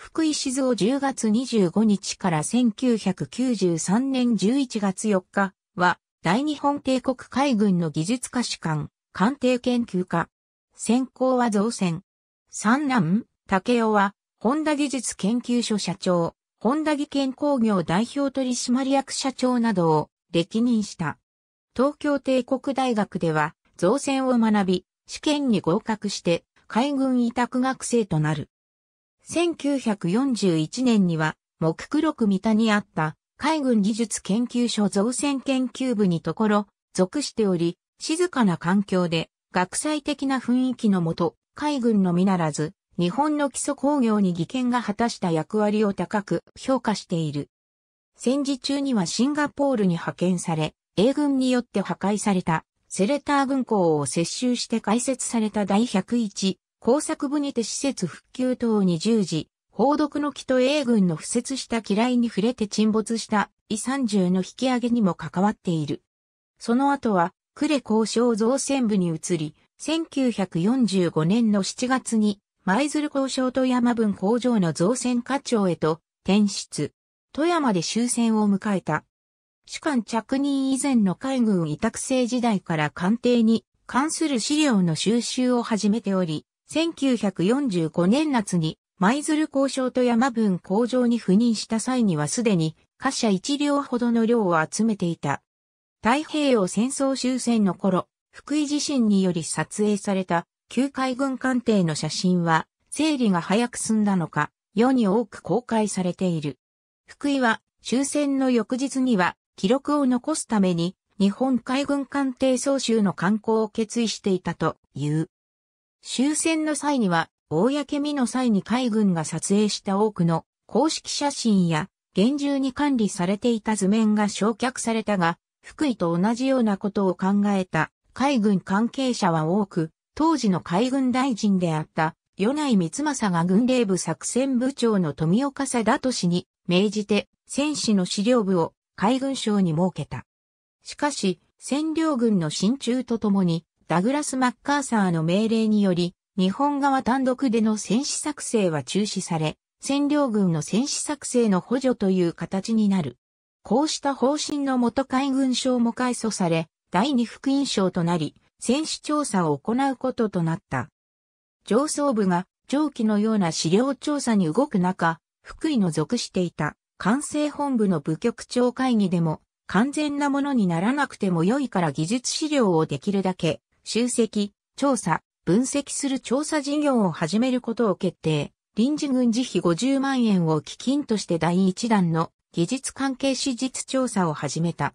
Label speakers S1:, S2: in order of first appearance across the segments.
S1: 福井静雄10月25日から1993年11月4日は、大日本帝国海軍の技術科士官、官邸研究家。先行は造船。三男、竹雄は、本田技術研究所社長、本田技研工業代表取締役社長などを歴任した。東京帝国大学では、造船を学び、試験に合格して、海軍委託学生となる。1941年には、木黒区三田にあった海軍技術研究所造船研究部にところ、属しており、静かな環境で学際的な雰囲気のもと、海軍のみならず、日本の基礎工業に技研が果たした役割を高く評価している。戦時中にはシンガポールに派遣され、英軍によって破壊されたセレター軍港を接収して開設された第101工作部にて施設復旧等に従事、報読の木と英軍の付設した機雷に触れて沈没した遺産0の引き上げにも関わっている。その後は、呉交渉造船部に移り、1945年の7月に、舞鶴交渉富山分工場の造船課長へと転出。富山で終戦を迎えた。主管着任以前の海軍委託制時代から官邸に関する資料の収集を始めており、1945年夏に舞鶴交渉と山分工場に赴任した際にはすでに貨車1両ほどの量を集めていた。太平洋戦争終戦の頃、福井地震により撮影された旧海軍艦艇の写真は整理が早く済んだのか、世に多く公開されている。福井は終戦の翌日には記録を残すために日本海軍艦艇総集の観光を決意していたという。終戦の際には、公見の際に海軍が撮影した多くの公式写真や厳重に管理されていた図面が焼却されたが、福井と同じようなことを考えた海軍関係者は多く、当時の海軍大臣であった米内光政が軍令部作戦部長の富岡貞氏に命じて戦士の資料部を海軍省に設けた。しかし、占領軍の進駐とともにダグラス・マッカーサーの命令により、日本側単独での戦死作成は中止され、占領軍の戦死作成の補助という形になる。こうした方針の元海軍省も改組され、第二副院省となり、戦死調査を行うこととなった。上層部が上記のような資料調査に動く中、福井の属していた管制本部の部局長会議でも完全なものにならなくても良いから技術資料をできるだけ集積、調査、分析する調査事業を始めることを決定。臨時軍事費50万円を基金として第1弾の技術関係史実調査を始めた。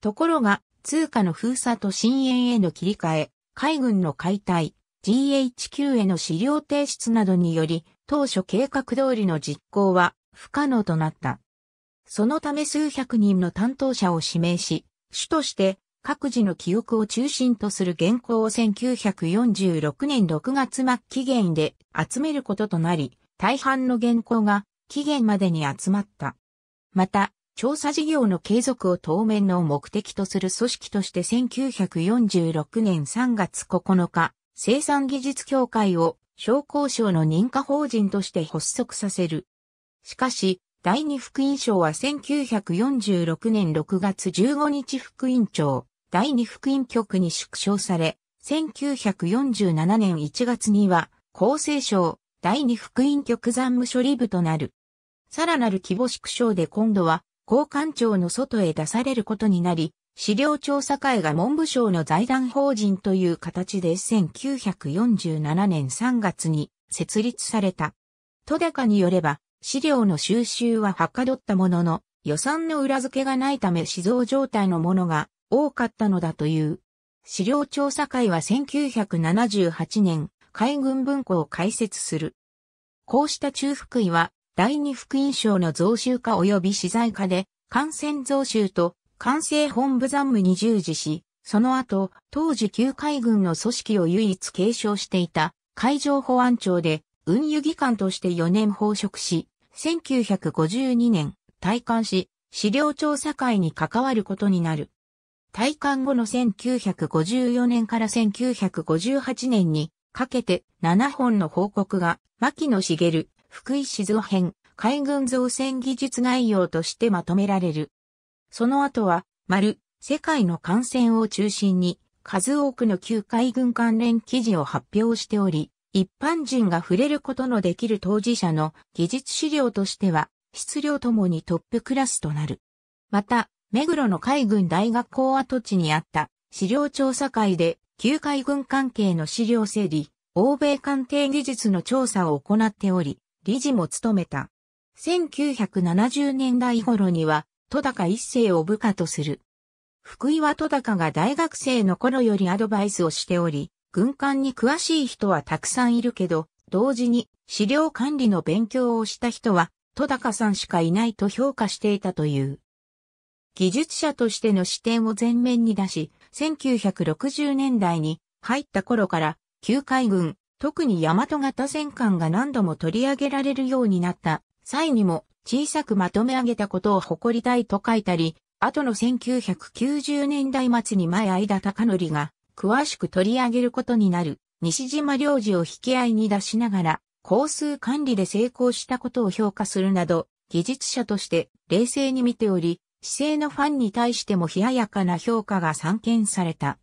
S1: ところが、通貨の封鎖と深淵への切り替え、海軍の解体、GHQ への資料提出などにより、当初計画通りの実行は不可能となった。そのため数百人の担当者を指名し、主として各自の記憶を中心とする原稿を1946年6月末期限で集めることとなり、大半の原稿が期限までに集まった。また、調査事業の継続を当面の目的とする組織として1946年3月9日、生産技術協会を商工省の認可法人として発足させる。しかし、第二副院長は1946年6月15日副院長、第二福音局に縮小され、1947年1月には、厚生省第二福音局残務処理部となる。さらなる規模縮小で今度は、交換庁の外へ出されることになり、資料調査会が文部省の財団法人という形で1947年3月に設立された。戸高によれば、資料の収集ははかどったものの、予算の裏付けがないため死蔵状態のものが多かったのだという。資料調査会は1978年、海軍文庫を開設する。こうした中福井は、第二福音省の増収化及び資材化で、感染増収と、艦政本部残務に従事し、その後、当時旧海軍の組織を唯一継承していた、海上保安庁で、運輸技官として4年奉職し、1952年、退官し、資料調査会に関わることになる。退官後の1954年から1958年にかけて7本の報告が牧野茂、福井静雄編、海軍造船技術概要としてまとめられる。その後は、丸、世界の艦船を中心に、数多くの旧海軍関連記事を発表しており、一般人が触れることのできる当事者の技術資料としては、質量ともにトップクラスとなる。また、目黒の海軍大学校跡地にあった資料調査会で旧海軍関係の資料整理、欧米鑑定技術の調査を行っており、理事も務めた。1970年代頃には、戸高一世を部下とする。福井は戸高が大学生の頃よりアドバイスをしており、軍艦に詳しい人はたくさんいるけど、同時に資料管理の勉強をした人は戸高さんしかいないと評価していたという。技術者としての視点を前面に出し、1960年代に入った頃から、旧海軍、特に大和型戦艦が何度も取り上げられるようになった際にも小さくまとめ上げたことを誇りたいと書いたり、後の1990年代末に前間高則が詳しく取り上げることになる西島領事を引き合いに出しながら、工数管理で成功したことを評価するなど、技術者として冷静に見ており、姿勢のファンに対しても冷ややかな評価が散見された。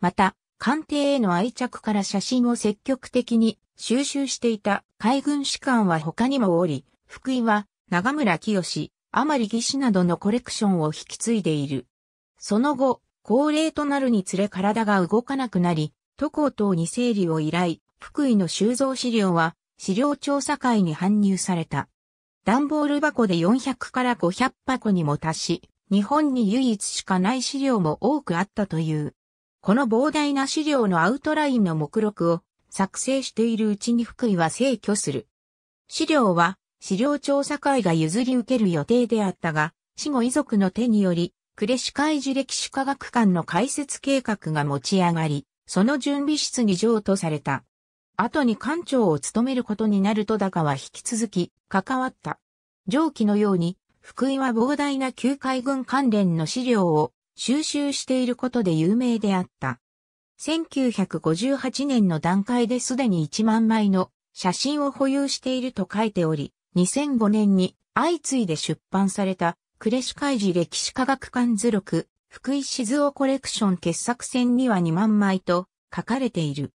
S1: また、官邸への愛着から写真を積極的に収集していた海軍士官は他にもおり、福井は長村清、甘利義士などのコレクションを引き継いでいる。その後、高齢となるにつれ体が動かなくなり、都高等に整理を依頼、福井の収蔵資料は資料調査会に搬入された。段ボール箱で400から500箱にも達し、日本に唯一しかない資料も多くあったという。この膨大な資料のアウトラインの目録を作成しているうちに福井は制御する。資料は資料調査会が譲り受ける予定であったが、死後遺族の手により、呉市海樹歴史科学館の開設計画が持ち上がり、その準備室に譲渡された。後に館長を務めることになると高は引き続き関わった。上記のように、福井は膨大な旧海軍関連の資料を収集していることで有名であった。1958年の段階ですでに1万枚の写真を保有していると書いており、2005年に相次いで出版された、呉市海事歴史科学館図録、福井静雄コレクション傑作選には2万枚と書かれている。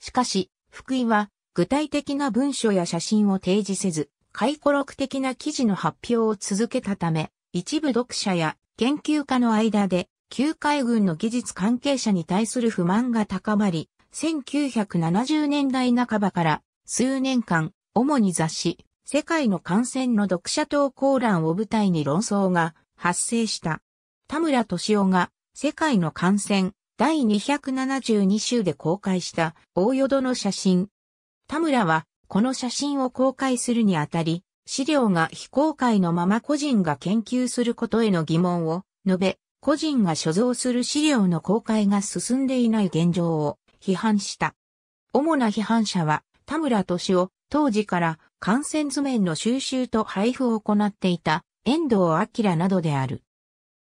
S1: しかし、福井は具体的な文書や写真を提示せず、回顧録的な記事の発表を続けたため、一部読者や研究家の間で、旧海軍の技術関係者に対する不満が高まり、1970年代半ばから数年間、主に雑誌、世界の感染の読者投稿欄を舞台に論争が発生した。田村敏夫が世界の感染第272週で公開した大淀の写真。田村はこの写真を公開するにあたり、資料が非公開のまま個人が研究することへの疑問を述べ、個人が所蔵する資料の公開が進んでいない現状を批判した。主な批判者は田村敏夫、当時から感染図面の収集と配布を行っていた遠藤明などである。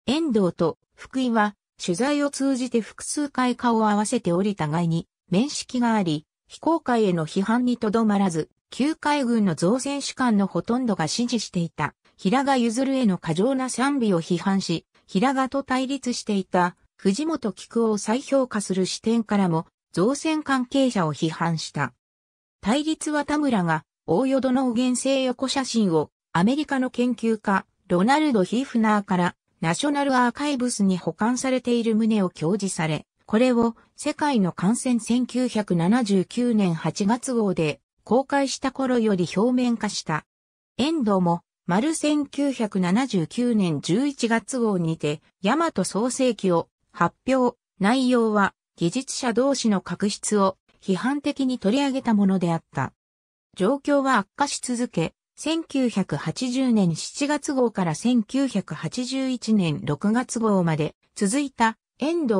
S1: 遠藤と福井は取材を通じて複数回顔を合わせており互いに面識があり、非公開への批判にとどまらず、旧海軍の造船主官のほとんどが支持していた、平賀譲への過剰な賛美を批判し、平賀と対立していた、藤本菊を再評価する視点からも、造船関係者を批判した。対立は田村が、大淀の原生横写真を、アメリカの研究家、ロナルド・ヒーフナーから、ナショナルアーカイブスに保管されている旨を表示され、これを世界の感染1979年8月号で公開した頃より表面化した。遠藤も、丸1979年11月号にて、大和創世記を発表。内容は、技術者同士の確執を批判的に取り上げたものであった。状況は悪化し続け、1980年7月号から1981年6月号まで続いた遠藤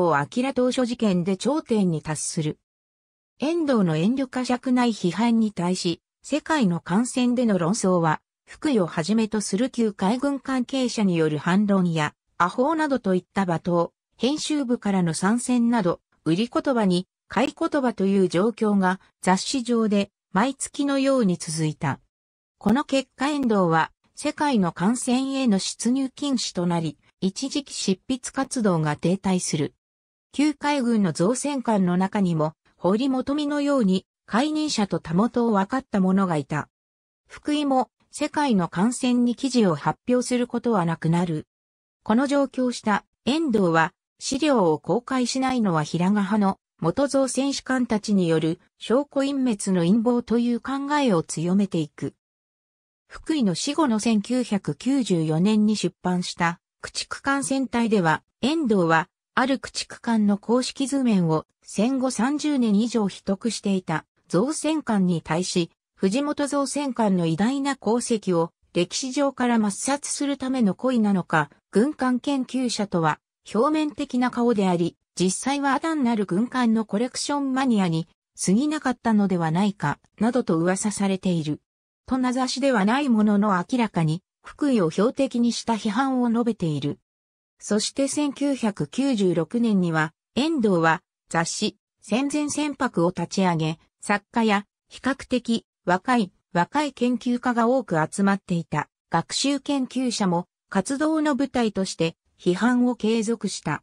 S1: 明当初事件で頂点に達する。遠藤の遠慮か？酌ない批判に対し、世界の感染での論争は、福井をはじめとする旧海軍関係者による反論や、アホなどといった罵倒、編集部からの参戦など、売り言葉に、買い言葉という状況が雑誌上で毎月のように続いた。この結果遠藤は世界の感染への出入禁止となり、一時期執筆活動が停滞する。旧海軍の造船艦の中にも、堀本美のように解任者とたもを分かった者がいた。福井も世界の感染に記事を発表することはなくなる。この状況した遠藤は資料を公開しないのは平賀派の元造船士官たちによる証拠隠滅の陰謀という考えを強めていく。福井の死後の1994年に出版した駆逐艦戦隊では、遠藤は、ある駆逐艦の公式図面を戦後30年以上取得していた造船艦に対し、藤本造船艦の偉大な功績を歴史上から抹殺するための恋なのか、軍艦研究者とは表面的な顔であり、実際は単なる軍艦のコレクションマニアに過ぎなかったのではないか、などと噂されている。と名指しではないものの明らかに、福井を標的にした批判を述べている。そして1996年には、遠藤は雑誌、戦前船舶を立ち上げ、作家や比較的若い若い研究家が多く集まっていた学習研究者も活動の舞台として批判を継続した。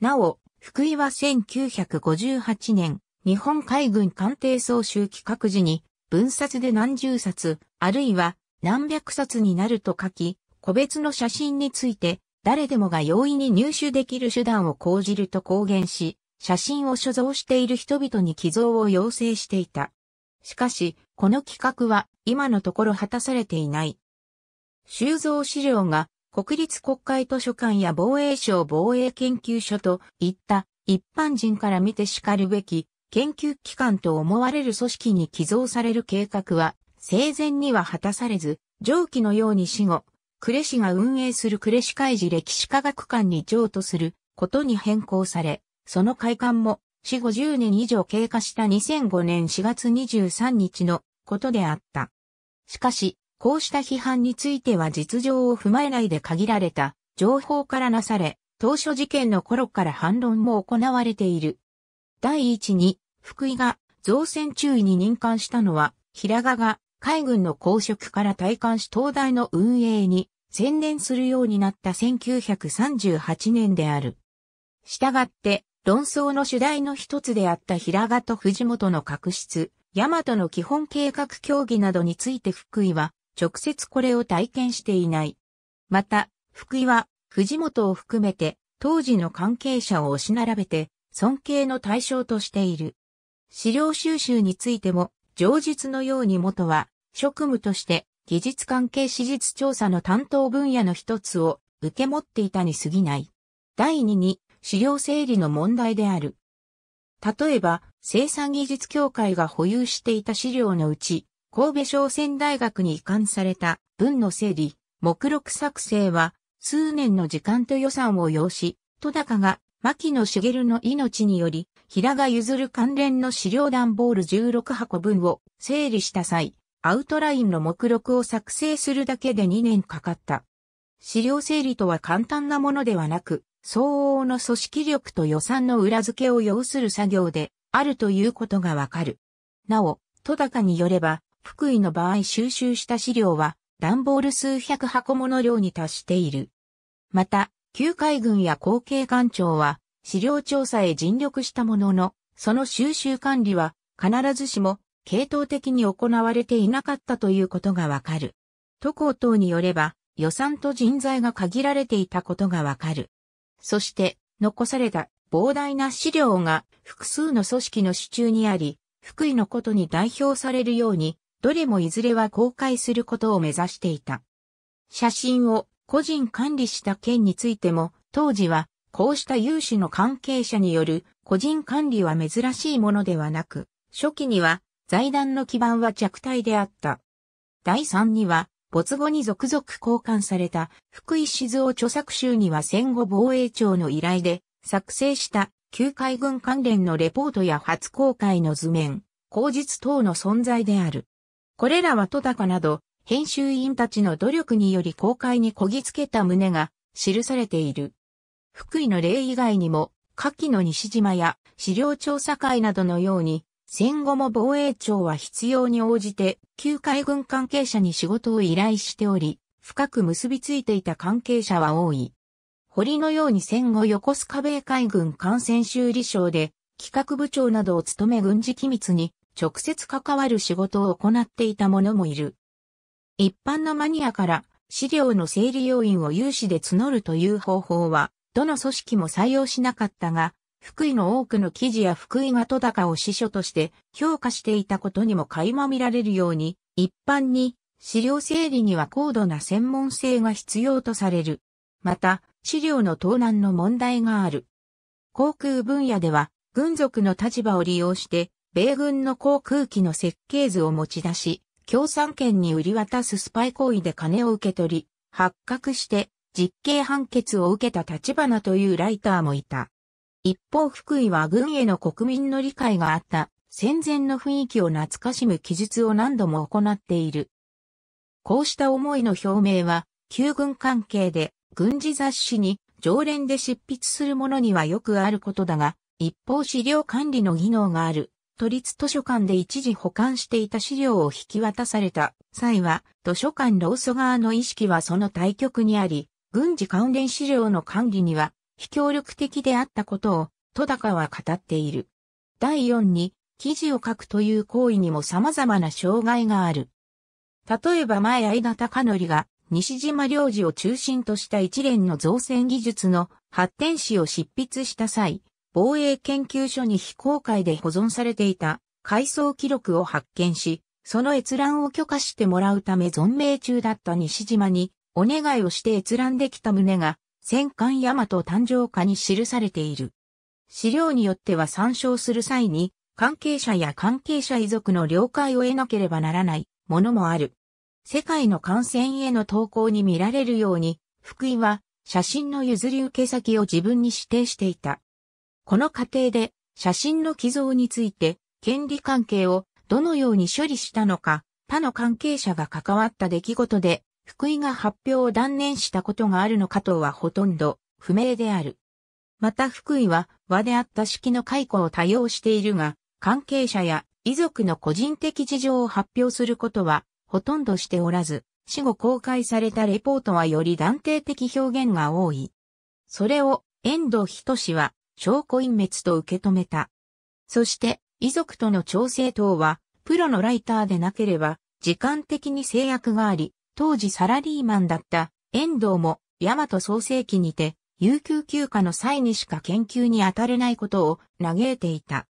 S1: なお、福井は1958年、日本海軍艦艇総集企画時に分冊で何十冊、あるいは何百冊になると書き、個別の写真について誰でもが容易に入手できる手段を講じると公言し、写真を所蔵している人々に寄贈を要請していた。しかし、この企画は今のところ果たされていない。収蔵資料が国立国会図書館や防衛省防衛研究所といった一般人から見て叱るべき研究機関と思われる組織に寄贈される計画は、生前には果たされず、上記のように死後、呉市が運営する呉市開示歴史科学館に譲渡することに変更され、その開館も死後10年以上経過した2005年4月23日のことであった。しかし、こうした批判については実情を踏まえないで限られた情報からなされ、当初事件の頃から反論も行われている。第一に、福井が造船注意に任官したのは、平賀が海軍の公職から退官し東大の運営に専念するようになった1938年である。従って、論争の主題の一つであった平賀と藤本の確執、大和の基本計画協議などについて福井は、直接これを体験していない。また、福井は、藤本を含めて、当時の関係者を押し並べて、尊敬の対象としている。資料収集についても、上述のように元は、職務として、技術関係史実調査の担当分野の一つを受け持っていたに過ぎない。第二に、資料整理の問題である。例えば、生産技術協会が保有していた資料のうち、神戸商船大学に移管された文の整理、目録作成は、数年の時間と予算を要し、戸高が牧野茂の命により平賀譲る関連の資料段ボール16箱分を整理した際、アウトラインの目録を作成するだけで2年かかった。資料整理とは簡単なものではなく、相応の組織力と予算の裏付けを要する作業であるということがわかる。なお、戸高によれば、福井の場合収集した資料は、段ボール数百箱もの量に達している。また、旧海軍や後継官庁は、資料調査へ尽力したものの、その収集管理は必ずしも系統的に行われていなかったということがわかる。都構等によれば予算と人材が限られていたことがわかる。そして残された膨大な資料が複数の組織の支柱にあり、福井のことに代表されるように、どれもいずれは公開することを目指していた。写真を個人管理した件についても、当時はこうした有志の関係者による個人管理は珍しいものではなく、初期には財団の基盤は弱体であった。第3には、没後に続々交換された福井静雄著作集には戦後防衛庁の依頼で作成した旧海軍関連のレポートや初公開の図面、口実等の存在である。これらは戸高など、編集員たちの努力により公開にこぎつけた旨が記されている。福井の例以外にも、下記の西島や資料調査会などのように、戦後も防衛庁は必要に応じて、旧海軍関係者に仕事を依頼しており、深く結びついていた関係者は多い。堀のように戦後横須賀米海軍艦船修理省で、企画部長などを務め軍事機密に直接関わる仕事を行っていた者もいる。一般のマニアから資料の整理要員を有志で募るという方法はどの組織も採用しなかったが、福井の多くの記事や福井が戸高を司書として評価していたことにも垣間見られるように、一般に資料整理には高度な専門性が必要とされる。また、資料の盗難の問題がある。航空分野では、軍属の立場を利用して、米軍の航空機の設計図を持ち出し、共産圏に売り渡すスパイ行為で金を受け取り、発覚して実刑判決を受けた立花というライターもいた。一方福井は軍への国民の理解があった戦前の雰囲気を懐かしむ記述を何度も行っている。こうした思いの表明は、旧軍関係で軍事雑誌に常連で執筆するものにはよくあることだが、一方資料管理の技能がある、都立図書館で一時保管していた資料を引き渡された際は、図書館ローソ側の意識はその対極にあり、軍事関連資料の管理には非協力的であったことを戸高は語っている。第4に記事を書くという行為にも様々な障害がある。例えば前間隆則が西島良事を中心とした一連の造船技術の発展史を執筆した際、防衛研究所に非公開で保存されていた回想記録を発見し、その閲覧を許可してもらうため存命中だった西島にお願いをして閲覧できた旨が、戦艦大和誕生下に記されている。資料によっては参照する際に、関係者や関係者遺族の了解を得なければならないものもある。世界の感染への投稿に見られるように、福井は写真の譲り受け先を自分に指定していた。この過程で写真の寄贈について権利関係をどのように処理したのか他の関係者が関わった出来事で福井が発表を断念したことがあるのかとはほとんど不明である。また福井は和であった式の解雇を多用しているが、関係者や遺族の個人的事情を発表することはほとんどしておらず、死後公開されたレポートはより断定的表現が多い。それを遠藤仁氏は証拠隠滅と受け止めた。そして遺族との調整等はプロのライターでなければ時間的に制約があり、当時サラリーマンだった遠藤も大和創世記にて、有給休暇の際にしか研究に当たれないことを嘆いていた。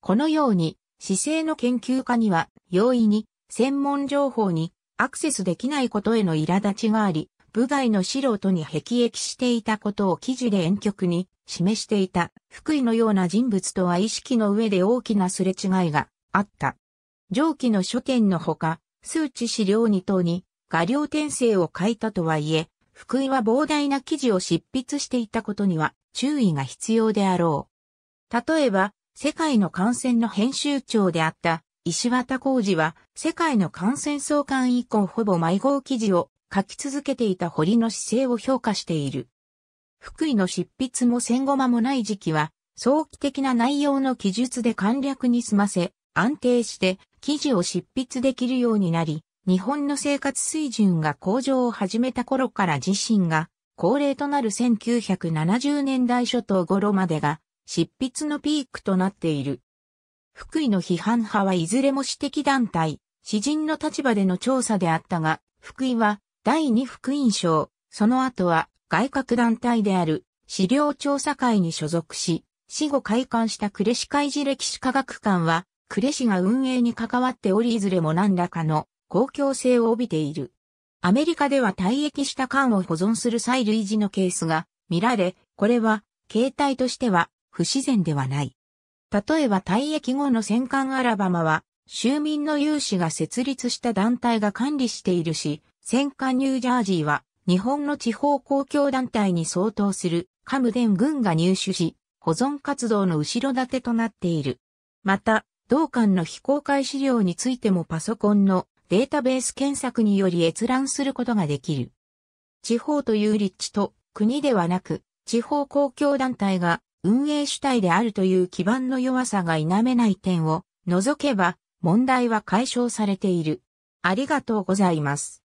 S1: このように、姿勢の研究家には容易に専門情報にアクセスできないことへの苛立ちがあり、部外の素人に辟易していたことを記事で遠曲に示していた福井のような人物とは意識の上で大きなすれ違いがあった。上記の書店のほか、数値資料2等に画量転生を書いたとはいえ、福井は膨大な記事を執筆していたことには注意が必要であろう。例えば、世界の感染の編集長であった石渡浩二は、世界の感染相関以降ほぼ迷子記事を書き続けていた堀の姿勢を評価している。福井の執筆も戦後間もない時期は、早期的な内容の記述で簡略に済ませ、安定して記事を執筆できるようになり、日本の生活水準が向上を始めた頃から自身が、恒例となる1970年代初頭頃までが、執筆のピークとなっている。福井の批判派はいずれも私的団体、詩人の立場での調査であったが、福井は第二福音賞、その後は外郭団体である資料調査会に所属し、死後開館した呉市海事歴史科学館は、呉市が運営に関わっておりいずれも何らかの公共性を帯びている。アメリカでは退役した缶を保存する際類似のケースが見られ、これは形態としては不自然ではない。例えば退役後の戦艦アラバマは、州民の有志が設立した団体が管理しているし、戦艦ニュージャージーは日本の地方公共団体に相当するカムデン軍が入手し、保存活動の後ろ盾となっている。また、同艦の非公開資料についてもパソコンのデータベース検索により閲覧することができる。地方という立地と国ではなく、地方公共団体が運営主体であるという基盤の弱さが否めない点を除けば問題は解消されている。ありがとうございます。